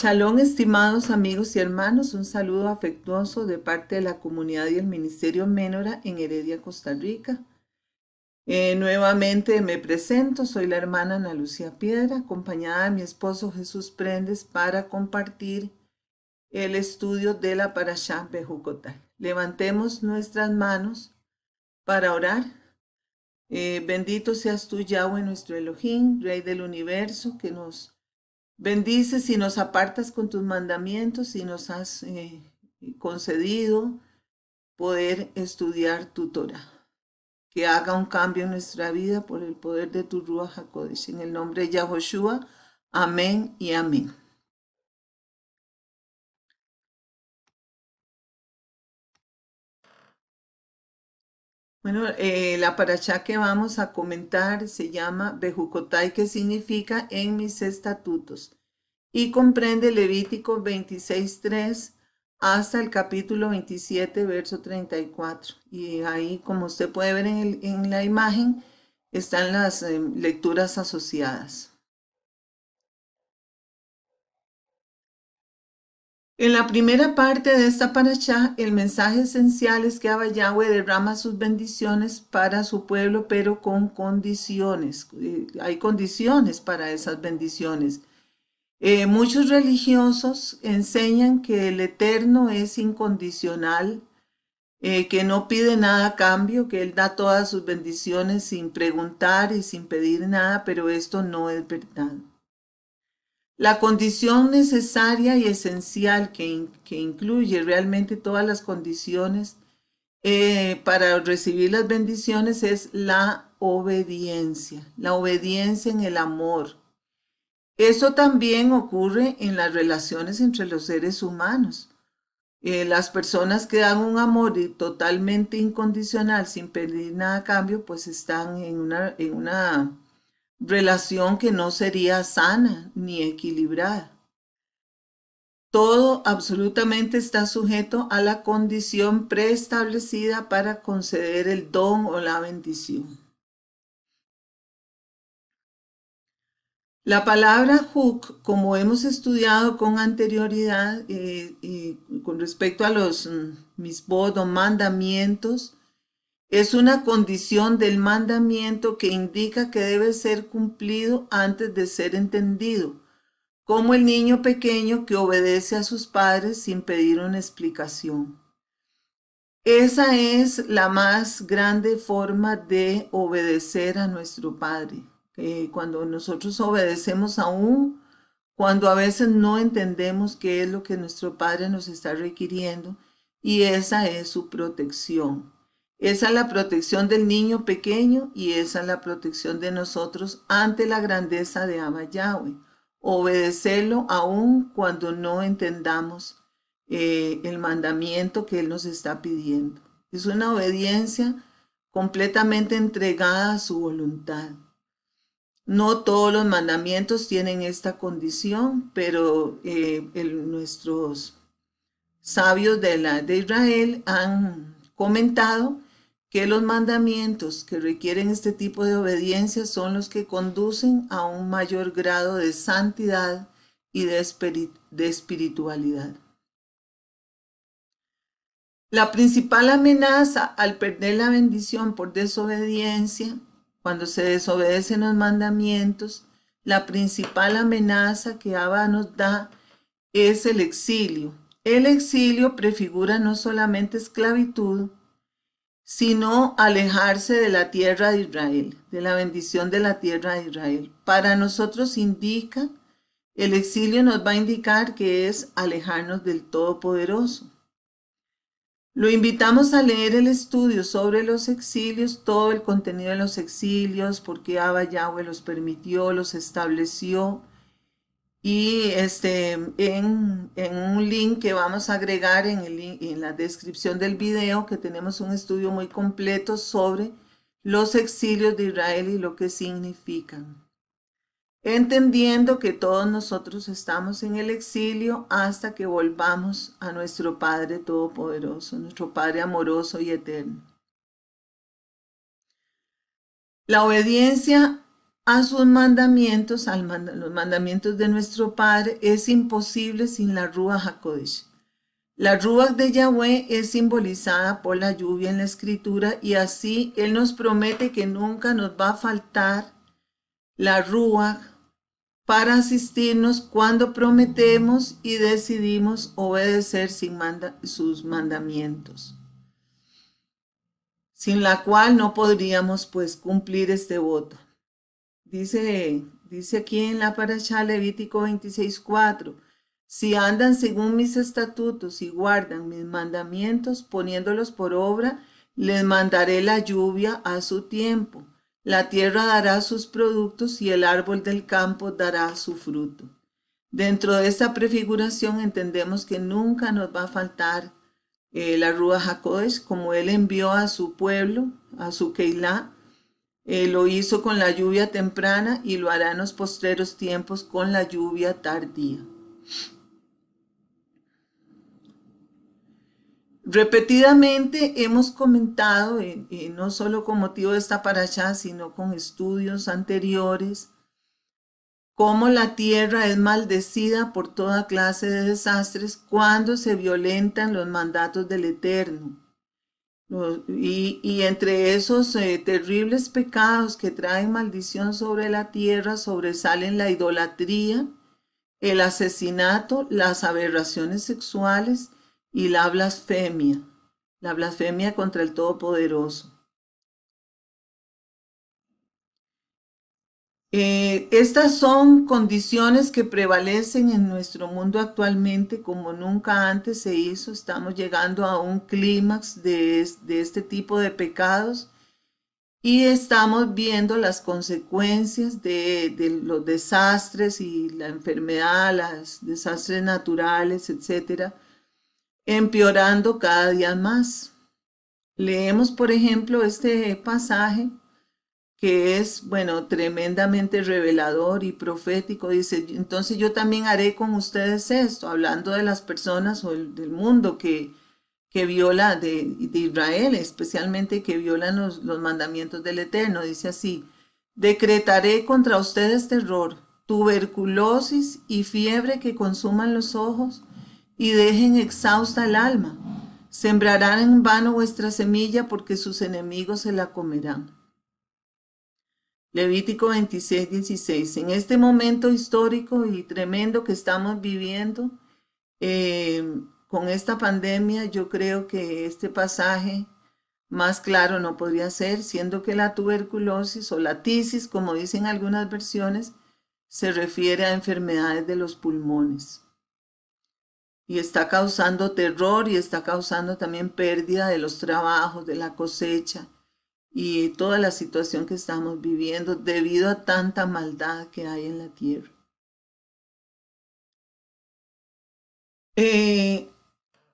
Shalom, estimados amigos y hermanos, un saludo afectuoso de parte de la comunidad y el Ministerio Menora en Heredia, Costa Rica. Eh, nuevamente me presento, soy la hermana Ana Lucía Piedra, acompañada de mi esposo Jesús Prendes para compartir el estudio de la de Bejucotal. Levantemos nuestras manos para orar. Eh, bendito seas tú, Yahweh, nuestro Elohim, Rey del Universo, que nos Bendice si nos apartas con tus mandamientos y nos has eh, concedido poder estudiar tu Torah. Que haga un cambio en nuestra vida por el poder de tu Ruach HaKodesh. En el nombre de Yahoshua. Amén y amén. Bueno, eh, la paracha que vamos a comentar se llama Bejucotay, que significa en mis estatutos, y comprende Levítico 26.3 hasta el capítulo 27, verso 34. Y ahí, como usted puede ver en, la imagen, están las em, lecturas asociadas. En la primera parte de esta parasha, el mensaje esencial es que Abba derrama sus bendiciones para su pueblo, pero con condiciones. Eh, hay condiciones para esas bendiciones. Eh, muchos religiosos enseñan que el Eterno es incondicional, eh, que no pide nada a cambio, que Él da todas sus bendiciones sin preguntar y sin pedir nada, pero esto no es verdad la condición necesaria y esencial que, que incluye realmente todas las condiciones eh, para recibir las bendiciones es la obediencia, la obediencia en el amor. Eso también ocurre en las relaciones entre los seres humanos. Eh, las personas que dan un amor totalmente incondicional, sin pedir nada a cambio, pues están en una, en una relación que no sería sana ni equilibrada. Todo absolutamente está sujeto a la condición preestablecida para conceder el don o la bendición. La palabra hook, como hemos estudiado con anterioridad y eh, eh, con respecto a los mm, mis o mandamientos, es una condición del mandamiento que indica que debe ser cumplido antes de ser entendido, como el niño pequeño que obedece a sus padres sin pedir una explicación. Esa es la más grande forma de obedecer a nuestro Padre. cuando nosotros obedecemos aún, cuando a veces no entendemos qué es lo que nuestro Padre nos está requiriendo, y esa es su protección. Esa es la protección del niño pequeño y esa es la protección de nosotros ante la grandeza de Abba Yahweh. Obedecerlo aun cuando no entendamos eh, el mandamiento que Él nos está pidiendo. Es una obediencia completamente entregada a su voluntad. No todos los mandamientos tienen esta condición, pero eh, nuestros sabios de, la, de Israel han comentado que los mandamientos que requieren este tipo de obediencia son los que conducen a un mayor grado de santidad y de, espiritualidad. La principal amenaza al perder la bendición por desobediencia, cuando se desobedecen los mandamientos, la principal amenaza que Abba nos da es el exilio. El exilio prefigura no solamente esclavitud, sino alejarse de la tierra de Israel, de la bendición de la tierra de Israel. Para nosotros indica, el exilio nos va a indicar que es alejarnos del Todopoderoso. Lo invitamos a leer el estudio sobre los exilios, todo el contenido de los exilios, porque qué Abba Yahweh los permitió, los estableció, y este, en, en, un link que vamos a agregar en, en la descripción del video, que tenemos un estudio muy completo sobre los exilios de Israel y lo que significan. Entendiendo que todos nosotros estamos en el exilio hasta que volvamos a nuestro Padre Todopoderoso, nuestro Padre amoroso y eterno. La obediencia a sus mandamientos, a los mandamientos de nuestro Padre, es imposible sin la Ruach HaKodesh. La rúa de Yahweh es simbolizada por la lluvia en la Escritura y así Él nos promete que nunca nos va a faltar la Ruach para asistirnos cuando prometemos y decidimos obedecer sin sus mandamientos, sin la cual no podríamos pues cumplir este voto. Dice, dice aquí en la paracha Levítico 26.4, si andan según mis estatutos y guardan mis mandamientos poniéndolos por obra, les mandaré la lluvia a su tiempo. La tierra dará sus productos y el árbol del campo dará su fruto. Dentro de esta prefiguración entendemos que nunca nos va a faltar eh, la Rúa Jacobes como él envió a su pueblo, a su Keilah, eh, lo hizo con la lluvia temprana y lo hará en los postreros tiempos con la lluvia tardía. Repetidamente hemos comentado, y eh, eh, no solo con motivo de esta parachá, sino con estudios anteriores, cómo la tierra es maldecida por toda clase de desastres cuando se violentan los mandatos del Eterno y, entre esos eh, terribles pecados que traen maldición sobre la tierra sobresalen la idolatría, el asesinato, las aberraciones sexuales y la blasfemia, la blasfemia contra el Todopoderoso. Eh, estas son condiciones que prevalecen en nuestro mundo actualmente como nunca antes se hizo. Estamos llegando a un clímax de, este tipo de pecados y estamos viendo las consecuencias de, los desastres y la enfermedad, los desastres naturales, etcétera, empeorando cada día más. Leemos, por ejemplo, este pasaje que es, bueno, tremendamente revelador y profético. Dice, entonces yo también haré con ustedes esto, hablando de las personas o del mundo que, que viola, de, Israel especialmente, que violan los, los mandamientos del Eterno. Dice así, decretaré contra ustedes terror, tuberculosis y fiebre que consuman los ojos y dejen exhausta el alma. Sembrarán en vano vuestra semilla porque sus enemigos se la comerán. Levítico 26, 16. En este momento histórico y tremendo que estamos viviendo, eh, con esta pandemia, yo creo que este pasaje más claro no podría ser, siendo que la tuberculosis o la tisis, como dicen algunas versiones, se refiere a enfermedades de los pulmones. Y está causando terror y está causando también pérdida de los trabajos, de la cosecha, y toda la situación que estamos viviendo debido a tanta maldad que hay en la tierra. Eh,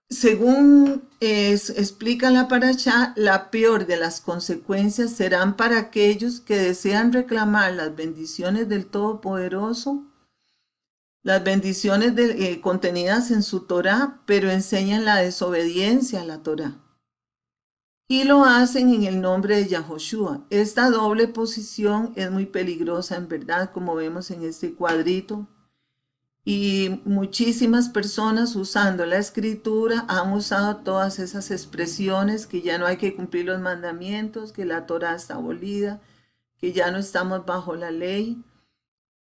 según explica la Parasha, la peor de las consecuencias serán para aquellos que desean reclamar las bendiciones del Todopoderoso, las bendiciones eh, contenidas en su Torah, pero enseñan la desobediencia a la Torah y lo hacen en el nombre de Yahoshua. Esta doble posición es muy peligrosa en verdad, como vemos en este cuadrito. Y muchísimas personas usando la escritura han usado todas esas expresiones que ya no hay que cumplir los mandamientos, que la Torah está abolida, que ya no estamos bajo la ley.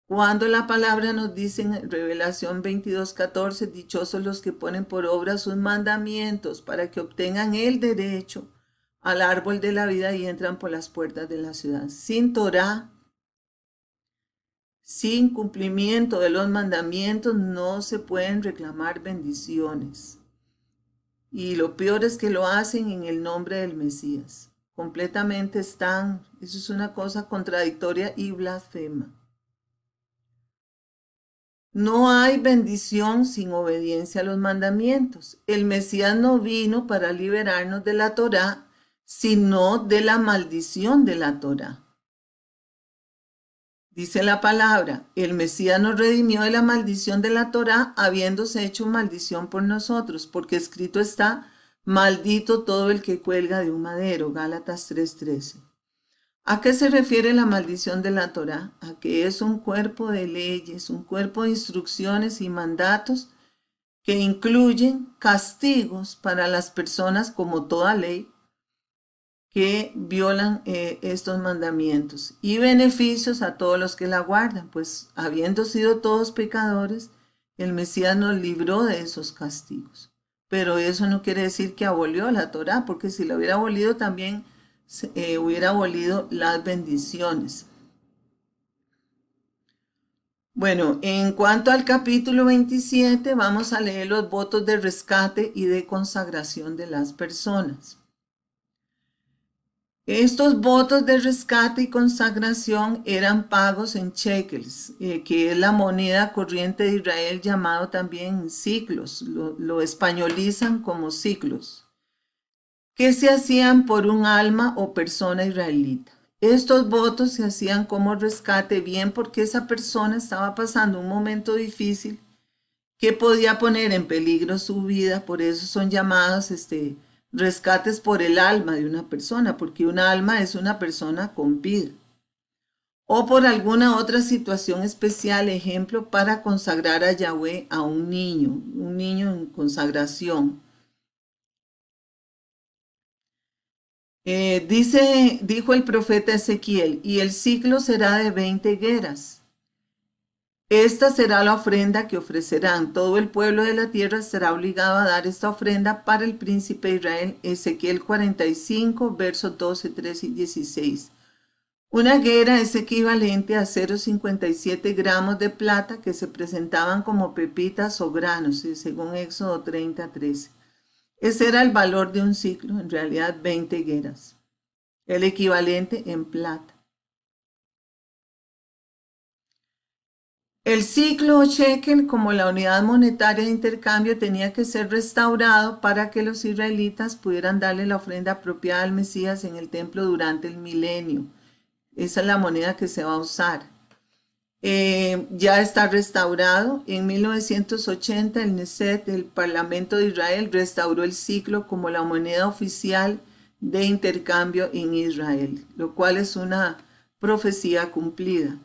Cuando la palabra nos dice en Revelación 22:14, dichosos los que ponen por obra sus mandamientos para que obtengan el derecho al árbol de la vida y entran por las puertas de la ciudad. Sin Torah, sin cumplimiento de los mandamientos, no se pueden reclamar bendiciones. Y lo peor es que lo hacen en el nombre del Mesías. Completamente están, eso es una cosa contradictoria y blasfema. No hay bendición sin obediencia a los mandamientos. El Mesías no vino para liberarnos de la Torá, sino de la maldición de la Torah. Dice la palabra, el Mesías nos redimió de la maldición de la Torá, habiéndose hecho maldición por nosotros, porque escrito está, maldito todo el que cuelga de un madero, Gálatas 3:13. ¿A qué se refiere la maldición de la Torá? A que es un cuerpo de leyes, un cuerpo de instrucciones y mandatos que incluyen castigos para las personas como toda ley, que violan eh, estos mandamientos y beneficios a todos los que la guardan, pues habiendo sido todos pecadores, el Mesías nos libró de esos castigos. Pero eso no quiere decir que abolió la Torá, porque si la hubiera abolido también eh, hubiera abolido las bendiciones. Bueno, en cuanto al capítulo 27, vamos a leer los votos de rescate y de consagración de las personas. Estos votos de rescate y consagración eran pagos en shekels, eh, que es la moneda corriente de Israel llamado también ciclos, lo, españolizan como ciclos, que se hacían por un alma o persona israelita. Estos votos se hacían como rescate, bien porque esa persona estaba pasando un momento difícil que podía poner en peligro su vida, por eso son llamados este, rescates por el alma de una persona, porque un alma es una persona con vida, o por alguna otra situación especial, ejemplo, para consagrar a Yahweh a un niño, un niño en consagración. Eh, dice, dijo el profeta Ezequiel, y el ciclo será de 20 guerras. Esta será la ofrenda que ofrecerán. Todo el pueblo de la tierra será obligado a dar esta ofrenda para el príncipe Israel. Ezequiel 45, versos 12, 13 y 16. Una guera es equivalente a 0,57 gramos de plata que se presentaban como pepitas o granos, eh, según Éxodo 30, 13. Ese era el valor de un ciclo, en realidad 20 gueras, el equivalente en plata. El ciclo shekel como la unidad monetaria de intercambio tenía que ser restaurado para que los israelitas pudieran darle la ofrenda apropiada al Mesías en el templo durante el milenio. Esa es la moneda que se va a usar. Eh, ya está restaurado. En 1980 el Neset, el Parlamento de Israel, restauró el ciclo como la moneda oficial de intercambio en Israel, lo cual es una profecía cumplida.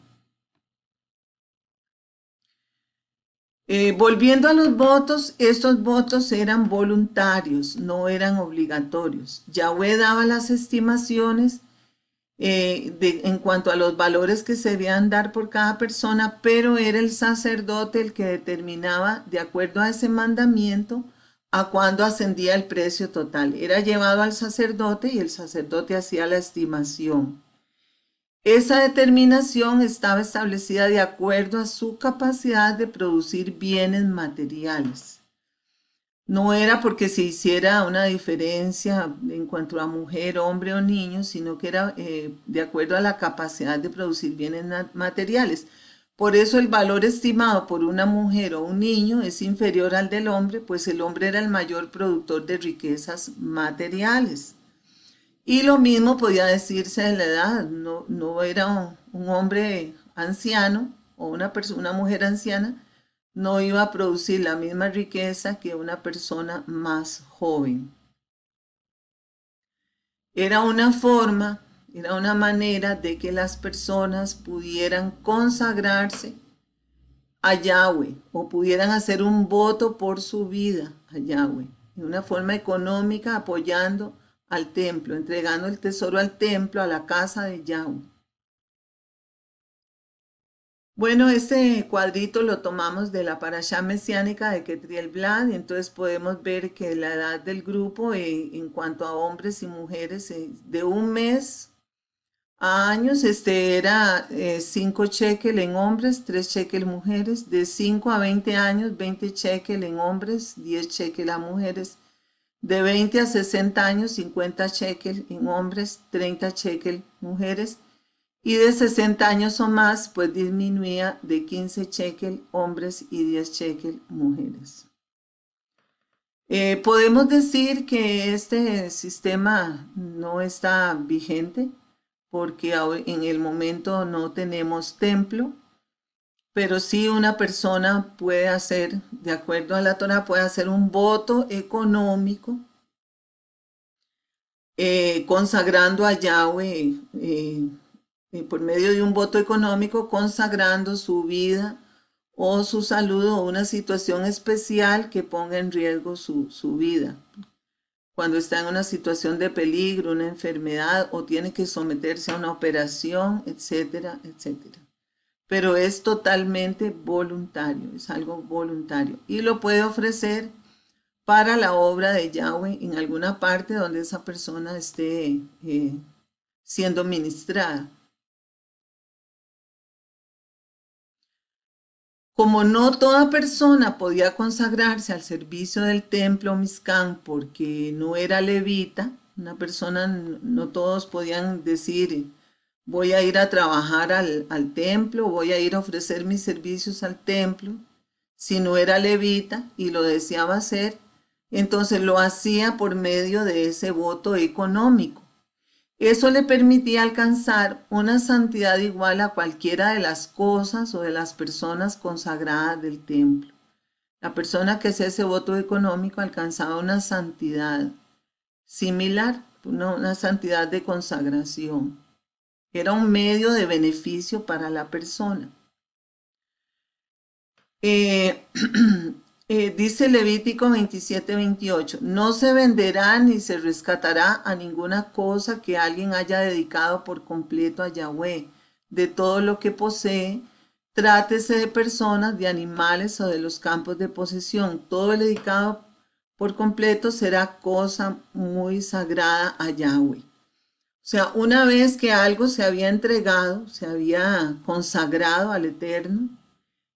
Eh, volviendo a los votos, estos votos eran voluntarios, no eran obligatorios. Yahweh daba las estimaciones eh, en cuanto a los valores que se debían dar por cada persona, pero era el sacerdote el que determinaba, de acuerdo a ese mandamiento, a cuándo ascendía el precio total. Era llevado al sacerdote y el sacerdote hacía la estimación. Esa determinación estaba establecida de acuerdo a su capacidad de producir bienes materiales. No era porque se hiciera una diferencia en cuanto a mujer, hombre o niño, sino que era eh, de acuerdo a la capacidad de producir bienes materiales. Por eso el valor estimado por una mujer o un niño es inferior al del hombre, pues el hombre era el mayor productor de riquezas materiales. Y lo mismo podía decirse de la edad, no, no era un, hombre anciano o una, mujer anciana, no iba a producir la misma riqueza que una persona más joven. Era una forma, era una manera de que las personas pudieran consagrarse a Yahweh o pudieran hacer un voto por su vida a Yahweh, de una forma económica apoyando al templo, entregando el tesoro al templo, a la casa de Yahweh. Bueno, este cuadrito lo tomamos de la parashá mesiánica de Ketriel Blad y entonces podemos ver que la edad del grupo eh, en cuanto a hombres y mujeres eh, de un mes a años este era 5 eh, shekel en hombres, 3 shekel mujeres, de 5 a 20 años 20 shekel en hombres, 10 shekel a mujeres, de 20 a 60 años, 50 shekels en hombres, 30 shekel mujeres. Y de 60 años o más, pues disminuía de 15 shekel hombres y 10 shekel mujeres. Eh, podemos decir que este sistema no está vigente porque en el momento no tenemos templo, pero sí una persona puede hacer, de acuerdo a la Torah, puede hacer un voto económico eh, consagrando a Yahweh eh, eh, por medio de un voto económico, consagrando su vida o su salud o una situación especial que ponga en riesgo su, su vida. Cuando está en una situación de peligro, una enfermedad o tiene que someterse a una operación, etcétera, etcétera pero es totalmente voluntario, es algo voluntario. Y lo puede ofrecer para la obra de Yahweh en alguna parte donde esa persona esté eh, siendo ministrada. Como no toda persona podía consagrarse al servicio del templo miscán porque no era levita, una persona, no todos podían decir voy a ir a trabajar al, templo, voy a ir a ofrecer mis servicios al templo. Si no era levita y lo deseaba hacer, entonces lo hacía por medio de ese voto económico. Eso le permitía alcanzar una santidad igual a cualquiera de las cosas o de las personas consagradas del templo. La persona que hacía ese voto económico alcanzaba una santidad similar, una santidad de consagración. Era un medio de beneficio para la persona. Eh, eh, dice Levítico 27, 28, no se venderá ni se rescatará a ninguna cosa que alguien haya dedicado por completo a Yahweh. De todo lo que posee, trátese de personas, de animales o de los campos de posesión. Todo lo dedicado por completo será cosa muy sagrada a Yahweh. O sea, una vez que algo se había entregado, se había consagrado al Eterno,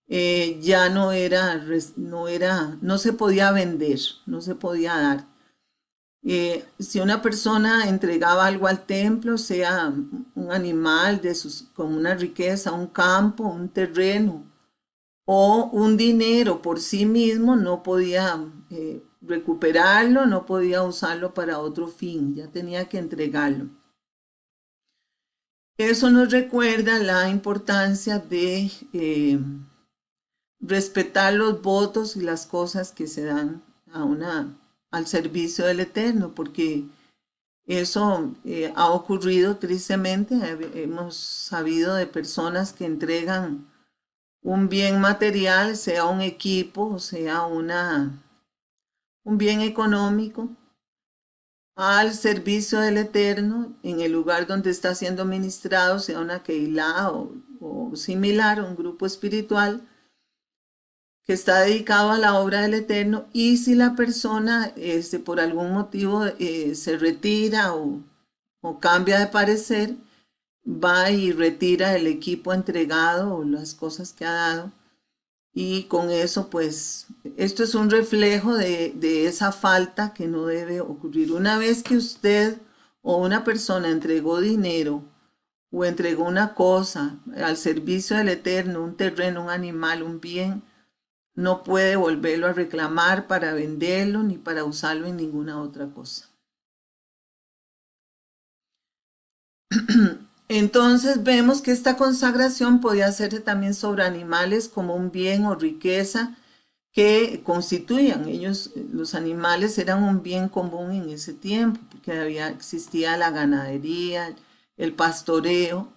eh, ya no era, no era, no se podía vender, no se podía dar. Eh, si una persona entregaba algo al templo, sea un animal de sus, una riqueza, un campo, un terreno o un dinero por sí mismo, no podía eh, recuperarlo, no podía usarlo para otro fin, ya tenía que entregarlo. Eso nos recuerda la importancia de eh, respetar los votos y las cosas que se dan al servicio del Eterno, porque eso eh, ha ocurrido tristemente. Hemos sabido de personas que entregan un bien material, sea un equipo, sea una, un bien económico, al servicio del Eterno en el lugar donde está siendo ministrado, sea una Keilah o, similar, un grupo espiritual que está dedicado a la obra del Eterno y si la persona este, por algún motivo eh, se retira o, cambia de parecer, va y retira el equipo entregado o las cosas que ha dado y con eso pues esto es un reflejo de, esa falta que no debe ocurrir. Una vez que usted o una persona entregó dinero o entregó una cosa al servicio del Eterno, un terreno, un animal, un bien, no puede volverlo a reclamar para venderlo ni para usarlo en ninguna otra cosa. Entonces vemos que esta consagración podía hacerse también sobre animales como un bien o riqueza que constituían. Ellos, los animales eran un bien común en ese tiempo, porque había, existía la ganadería, el pastoreo.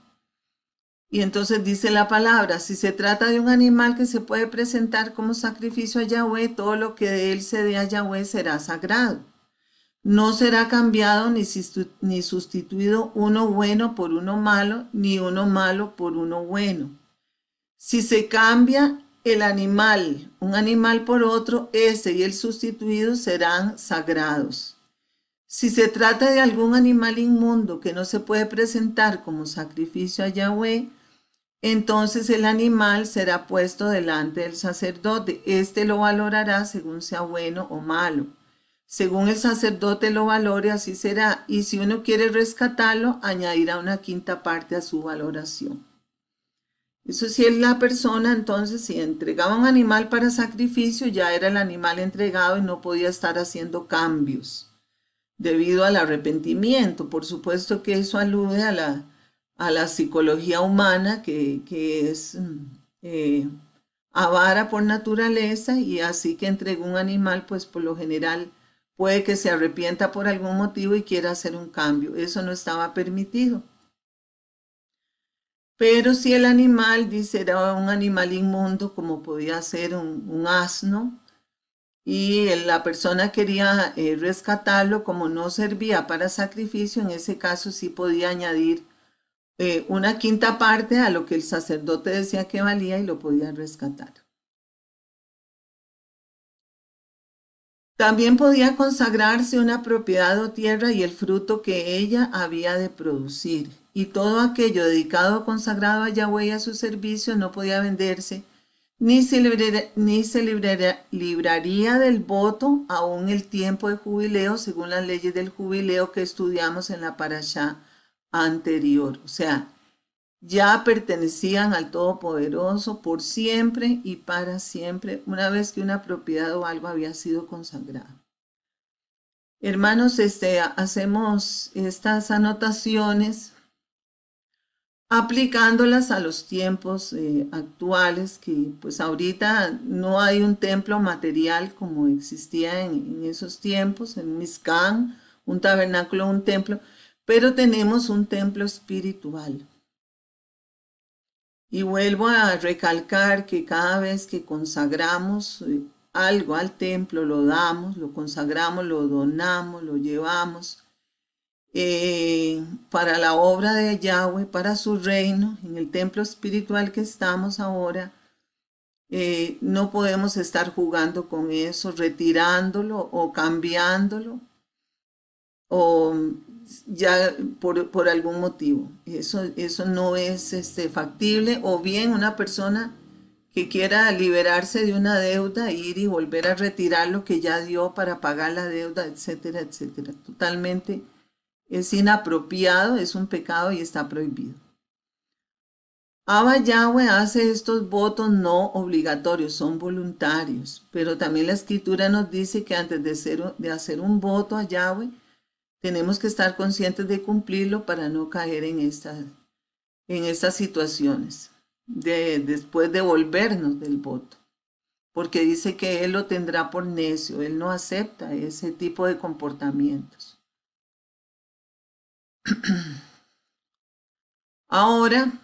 Y entonces dice la palabra, si se trata de un animal que se puede presentar como sacrificio a Yahweh, todo lo que de él se dé a Yahweh será sagrado. No será cambiado ni sustituido uno bueno por uno malo, ni uno malo por uno bueno. Si se cambia el animal, un animal por otro, ese y el sustituido serán sagrados. Si se trata de algún animal inmundo que no se puede presentar como sacrificio a Yahweh, entonces el animal será puesto delante del sacerdote. Este lo valorará según sea bueno o malo. Según el sacerdote lo valore, así será, y si uno quiere rescatarlo, añadirá una quinta parte a su valoración. Eso sí es la persona, entonces si entregaba un animal para sacrificio, ya era el animal entregado y no podía estar haciendo cambios debido al arrepentimiento. Por supuesto que eso alude a la, a la psicología humana, que, que es eh, avara por naturaleza, y así que entregó un animal, pues por lo general Puede que se arrepienta por algún motivo y quiera hacer un cambio. Eso no estaba permitido. Pero si el animal, dice, era un animal inmundo, como podía ser un, asno, y la persona quería eh, rescatarlo, como no servía para sacrificio, en ese caso sí podía añadir eh, una quinta parte a lo que el sacerdote decía que valía y lo podía rescatar. También podía consagrarse una propiedad o tierra y el fruto que ella había de producir. Y todo aquello dedicado o consagrado a Yahweh y a su servicio no podía venderse, ni se, ni libraría del voto aún el tiempo de jubileo, según las leyes del jubileo que estudiamos en la parasha anterior. O sea, ya pertenecían al Todopoderoso por siempre y para siempre, una vez que una propiedad o algo había sido consagrada. Hermanos, este, hacemos estas anotaciones aplicándolas a los tiempos eh, actuales, que pues ahorita no hay un templo material como existía en, esos tiempos, en Mizcán, un tabernáculo, un templo, pero tenemos un templo espiritual y vuelvo a recalcar que cada vez que consagramos eh, algo al templo, lo damos, lo consagramos, lo donamos, lo llevamos eh, para la obra de Yahweh, para su reino, en el templo espiritual que estamos ahora, eh, no podemos estar jugando con eso, retirándolo o cambiándolo o ya por, algún motivo. Eso, eso no es este, factible. O bien una persona que quiera liberarse de una deuda, ir y volver a retirar lo que ya dio para pagar la deuda, etcétera, etcétera. Totalmente es inapropiado, es un pecado y está prohibido. Abba Yahweh hace estos votos no obligatorios, son voluntarios, pero también la escritura nos dice que antes de, de hacer un voto a Yahweh, tenemos que estar conscientes de cumplirlo para no caer en, en estas situaciones, de, después de volvernos del voto, porque dice que él lo tendrá por necio, él no acepta ese tipo de comportamientos. Ahora,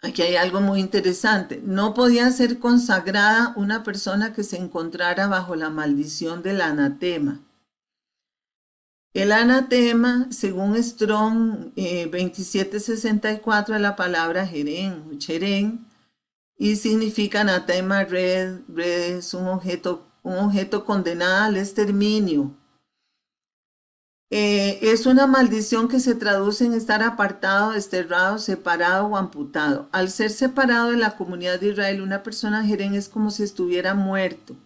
aquí hay algo muy interesante. No podía ser consagrada una persona que se encontrara bajo la maldición del anatema el anatema, según Strong 2764, eh, es la palabra jerén, y significa anatema red, red es un objeto, un objeto condenado al exterminio. Eh, es una maldición que se traduce en estar apartado, desterrado, separado o amputado. Al ser separado de la comunidad de Israel, una persona jerén es como si estuviera muerto.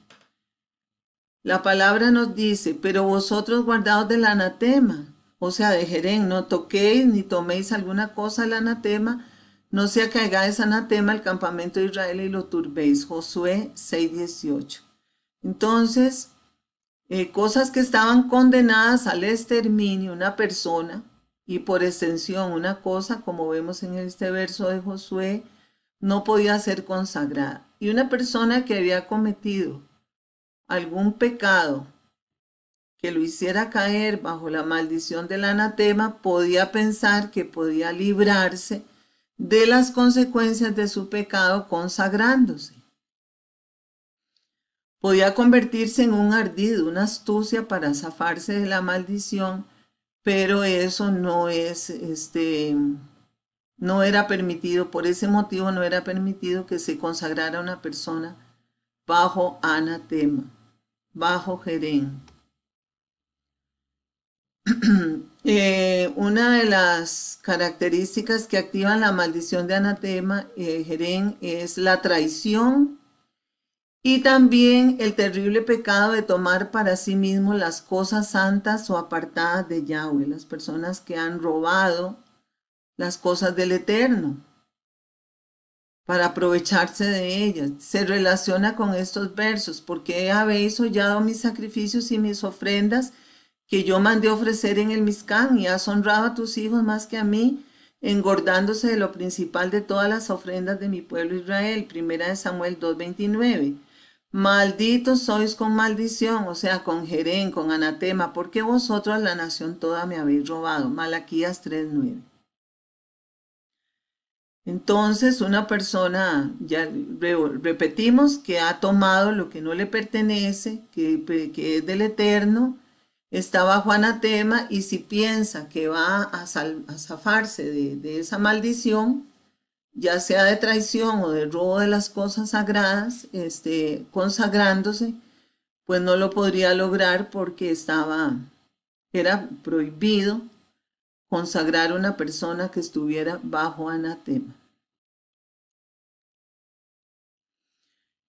La palabra nos dice, pero vosotros guardados del anatema, o sea, de Jerem, no toquéis ni toméis alguna cosa del anatema, no sea que anatema al campamento de Israel y lo turbéis. Josué 6:18. Entonces, eh, cosas que estaban condenadas al exterminio, una persona, y por extensión una cosa, como vemos en este verso de Josué, no podía ser consagrada. Y una persona que había cometido algún pecado que lo hiciera caer bajo la maldición del anatema, podía pensar que podía librarse de las consecuencias de su pecado consagrándose. Podía convertirse en un ardido, una astucia para zafarse de la maldición, pero eso no es este no era permitido, por ese motivo no era permitido que se consagrara una persona bajo anatema bajo Jerén. Eh, una de las características que activan la maldición de anatema Jerem, eh, es la traición y también el terrible pecado de tomar para sí mismo las cosas santas o apartadas de Yahweh, las personas que han robado las cosas del Eterno para aprovecharse de ellas. Se relaciona con estos versos, porque habéis hollado mis sacrificios y mis ofrendas que yo mandé ofrecer en el Miscán y has honrado a tus hijos más que a mí, engordándose de lo principal de todas las ofrendas de mi pueblo Israel. Primera de Samuel 2.29. Malditos sois con maldición, o sea, con Jerén, con anatema, porque vosotros la nación toda me habéis robado. Malaquías 3.9. Entonces, una persona, ya repetimos, que ha tomado lo que no le pertenece, que, es del eterno, está bajo anatema y si piensa que va a, zafarse de, esa maldición, ya sea de traición o de robo de las cosas sagradas, este, consagrándose, pues no lo podría lograr porque estaba, era prohibido consagrar una persona que estuviera bajo anatema.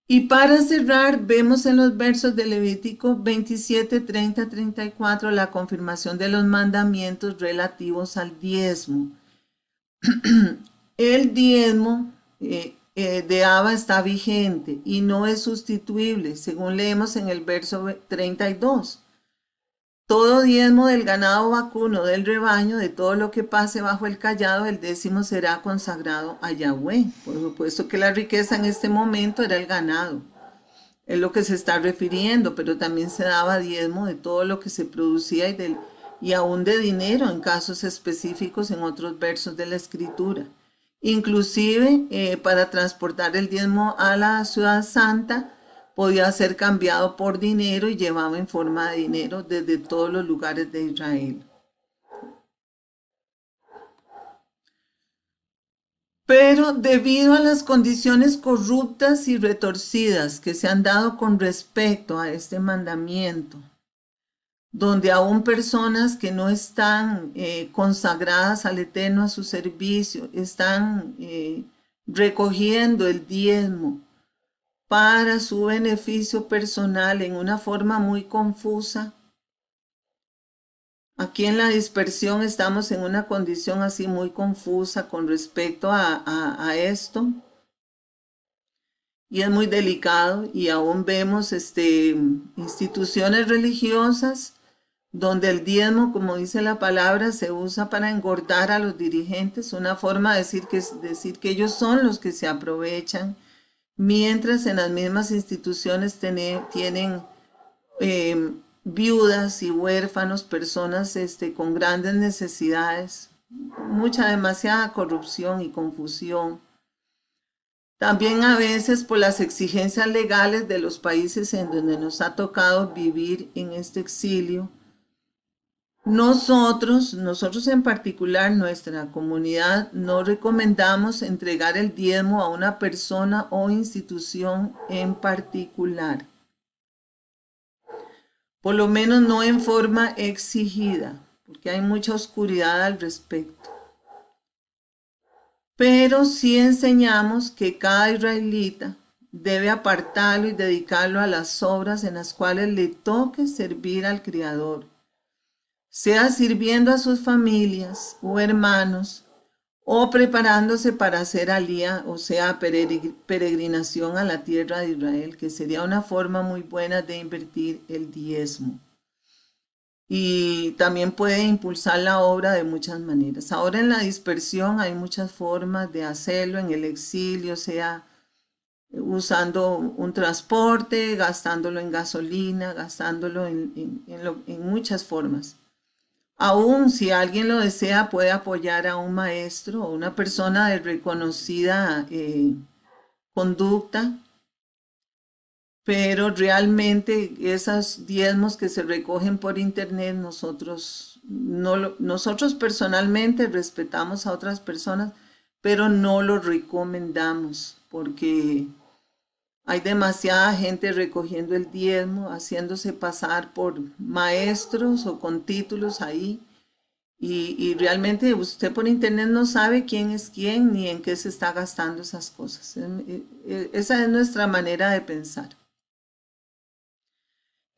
Y para cerrar, vemos en los versos de Levítico 27, 30, 34 la confirmación de los mandamientos relativos al diezmo. El diezmo eh, eh, de Abba está vigente y no es sustituible, según leemos en el verso 32. Todo diezmo del ganado vacuno del rebaño, de todo lo que pase bajo el callado, el décimo será consagrado a Yahweh. Por supuesto que la riqueza en este momento era el ganado, es lo que se está refiriendo, pero también se daba diezmo de todo lo que se producía y, del, aún de dinero en casos específicos en otros versos de la escritura. Inclusive eh, para transportar el diezmo a la ciudad santa, podía ser cambiado por dinero y llevado en forma de dinero desde todos los lugares de Israel. Pero debido a las condiciones corruptas y retorcidas que se han dado con respecto a este mandamiento, donde aún personas que no están eh, consagradas al Eterno a su servicio, están eh, recogiendo el diezmo para su beneficio personal en una forma muy confusa. Aquí en la dispersión estamos en una condición así muy confusa con respecto a, esto. Y es muy delicado y aún vemos este, instituciones religiosas donde el diezmo, como dice la palabra, se usa para engordar a los dirigentes, una forma de decir que, decir que ellos son los que se aprovechan mientras en las mismas instituciones tienen em, viudas y huérfanos, personas este, con grandes necesidades, mucha, demasiada corrupción y confusión. También a veces por las exigencias legales de los países en donde nos ha tocado vivir en este exilio, nosotros, nosotros en particular, nuestra comunidad, no recomendamos entregar el diezmo a una persona o institución en particular. Por lo menos no en forma exigida, porque hay mucha oscuridad al respecto. Pero sí enseñamos que cada israelita debe apartarlo y dedicarlo a las obras en las cuales le toque servir al Creador sea sirviendo a sus familias o hermanos, o preparándose para hacer alía, o sea, peregrinación a la tierra de Israel, que sería una forma muy buena de invertir el diezmo. Y también puede impulsar la obra de muchas maneras. Ahora en la dispersión hay muchas formas de hacerlo, en el exilio, sea usando un transporte, gastándolo en gasolina, gastándolo en, en muchas formas. Aún si alguien lo desea, puede apoyar a un maestro o una persona de reconocida eh, conducta, pero realmente esos diezmos que se recogen por internet, nosotros, no nosotros personalmente respetamos a otras personas, pero no los recomendamos porque hay demasiada gente recogiendo el diezmo, haciéndose pasar por maestros o con títulos ahí. Y, realmente usted por internet no sabe quién es quién ni en qué se está gastando esas cosas. Em, e, e, esa es nuestra manera de pensar.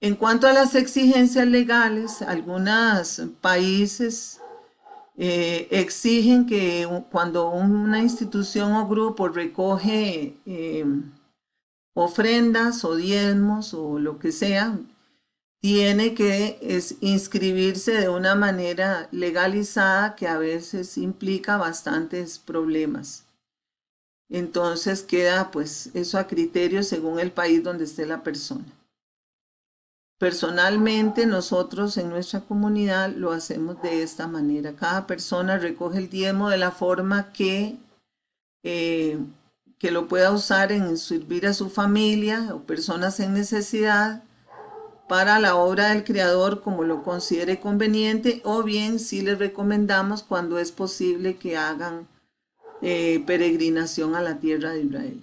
En cuanto a las exigencias legales, algunos países eh, exigen que cuando una institución o grupo recoge... Em, ofrendas o diezmos o lo que sea, tiene que es inscribirse de una manera legalizada que a veces implica bastantes problemas. Entonces queda pues eso a criterio según el país donde esté la persona. Personalmente nosotros en nuestra comunidad lo hacemos de esta manera. Cada persona recoge el diezmo de la forma que eh, que lo pueda usar en servir a su familia o personas en necesidad para la obra del creador como lo considere conveniente o bien si les recomendamos cuando es posible que hagan eh, peregrinación a la tierra de Israel.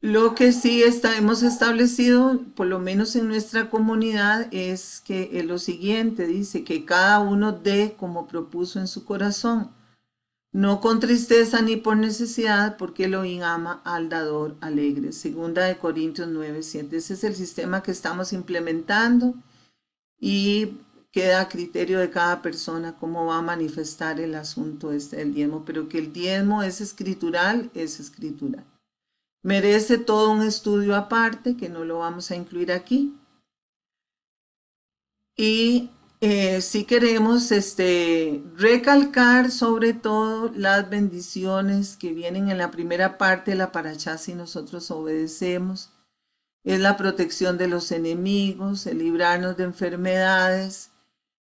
Lo que sí hemos establecido, por lo menos en nuestra comunidad, es que lo siguiente, dice que cada uno dé como propuso en su corazón no con tristeza ni por necesidad, porque lo ama al dador alegre. Segunda de Corintios 9, 7. Ese es el sistema que estamos implementando y queda a criterio de cada persona cómo va a manifestar el asunto este del diezmo, pero que el diezmo es escritural, es escritural. Merece todo un estudio aparte, que no lo vamos a incluir aquí. Y si eh, sí queremos este, recalcar sobre todo las bendiciones que vienen en la primera parte de la paracha si nosotros obedecemos. Es la protección de los enemigos, el librarnos de enfermedades,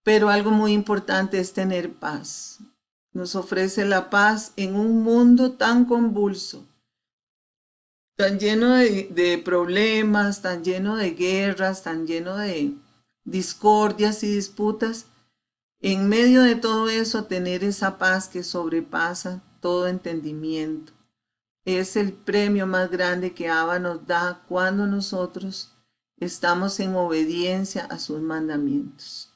pero algo muy importante es tener paz. Nos ofrece la paz en un mundo tan convulso, tan lleno de problemas, tan lleno de guerras, tan lleno de, discordias y disputas, en medio de todo eso tener esa paz que sobrepasa todo entendimiento. Es el premio más grande que Abba nos da cuando nosotros estamos en obediencia a sus mandamientos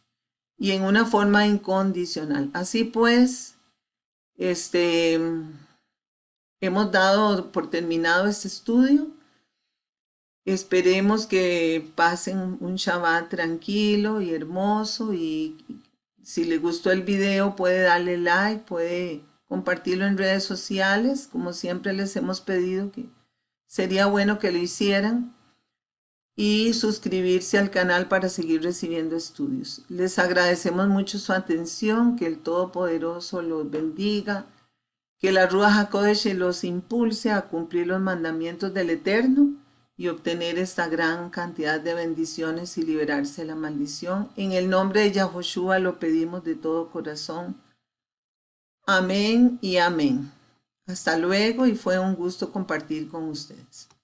y en una forma incondicional. Así pues, este, hemos dado por terminado este estudio. Esperemos que pasen un Shabbat tranquilo y hermoso y si le gustó el video puede darle like, puede compartirlo en redes sociales, como siempre les hemos pedido que sería bueno que lo hicieran y suscribirse al canal para seguir recibiendo estudios. Les agradecemos mucho su atención, que el Todopoderoso los bendiga, que la Rúa Jacodesh los impulse a cumplir los mandamientos del Eterno y obtener esta gran cantidad de bendiciones y liberarse de la maldición. En el nombre de Yahoshua lo pedimos de todo corazón. Amén y amén. Hasta luego y fue un gusto compartir con ustedes.